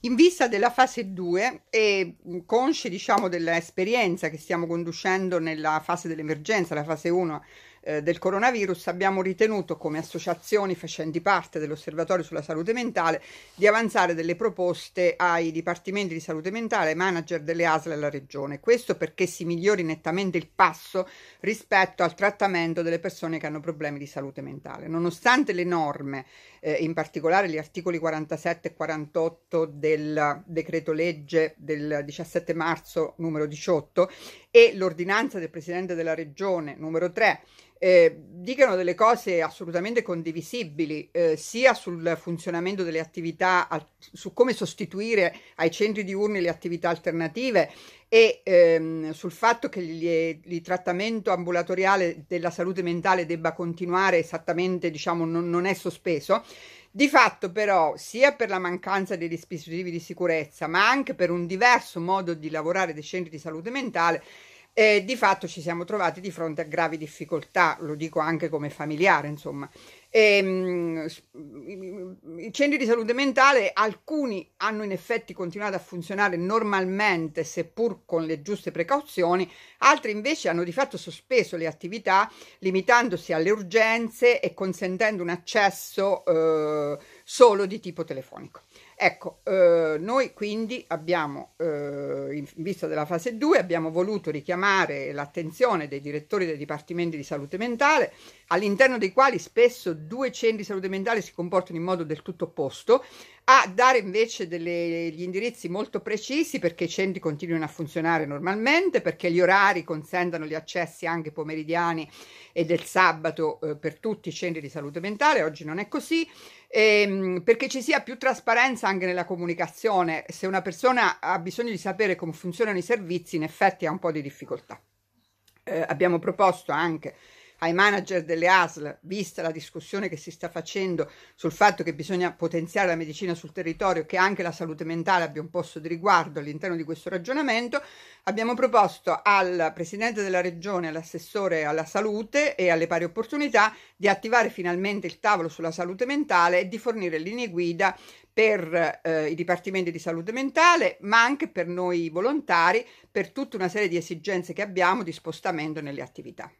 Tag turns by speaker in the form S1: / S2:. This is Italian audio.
S1: In vista della fase 2 e consci diciamo, dell'esperienza che stiamo conducendo nella fase dell'emergenza, la fase 1 eh, del coronavirus abbiamo ritenuto come associazioni facenti parte dell'Osservatorio sulla salute mentale di avanzare delle proposte ai dipartimenti di salute mentale, ai manager delle ASL e alla regione. Questo perché si migliori nettamente il passo rispetto al trattamento delle persone che hanno problemi di salute mentale. Nonostante le norme, eh, in particolare gli articoli 47 e 48 del decreto legge del 17 marzo numero 18 e l'ordinanza del Presidente della Regione numero 3 eh, dicano delle cose assolutamente condivisibili, eh, sia sul funzionamento delle attività, al- su come sostituire ai centri diurni le attività alternative e ehm, sul fatto che il trattamento ambulatoriale della salute mentale debba continuare esattamente, diciamo, non, non è sospeso. Di fatto però, sia per la mancanza dei dispositivi di sicurezza, ma anche per un diverso modo di lavorare dei centri di salute mentale, eh, di fatto ci siamo trovati di fronte a gravi difficoltà, lo dico anche come familiare, insomma. E, ehm, mh, I centri di salute mentale, alcuni hanno in effetti continuato a funzionare normalmente, seppur con le giuste precauzioni, altri invece hanno di fatto sospeso le attività, limitandosi alle urgenze e consentendo un accesso. Eh, solo di tipo telefonico. Ecco, eh, noi quindi abbiamo, eh, in vista della fase 2, abbiamo voluto richiamare l'attenzione dei direttori dei dipartimenti di salute mentale, all'interno dei quali spesso due centri di salute mentale si comportano in modo del tutto opposto, a dare invece degli indirizzi molto precisi perché i centri continuino a funzionare normalmente, perché gli orari consentano gli accessi anche pomeridiani e del sabato eh, per tutti i centri di salute mentale, oggi non è così, ehm, perché ci sia più trasparenza anche nella comunicazione, se una persona ha bisogno di sapere come funzionano i servizi in effetti ha un po' di difficoltà. Eh, abbiamo proposto anche ai manager delle ASL, vista la discussione che si sta facendo sul fatto che bisogna potenziare la medicina sul territorio, che anche la salute mentale abbia un posto di riguardo all'interno di questo ragionamento, abbiamo proposto al Presidente della Regione, all'assessore alla salute e alle pari opportunità di attivare finalmente il tavolo sulla salute mentale e di fornire linee guida per eh, i dipartimenti di salute mentale, ma anche per noi volontari, per tutta una serie di esigenze che abbiamo di spostamento nelle attività.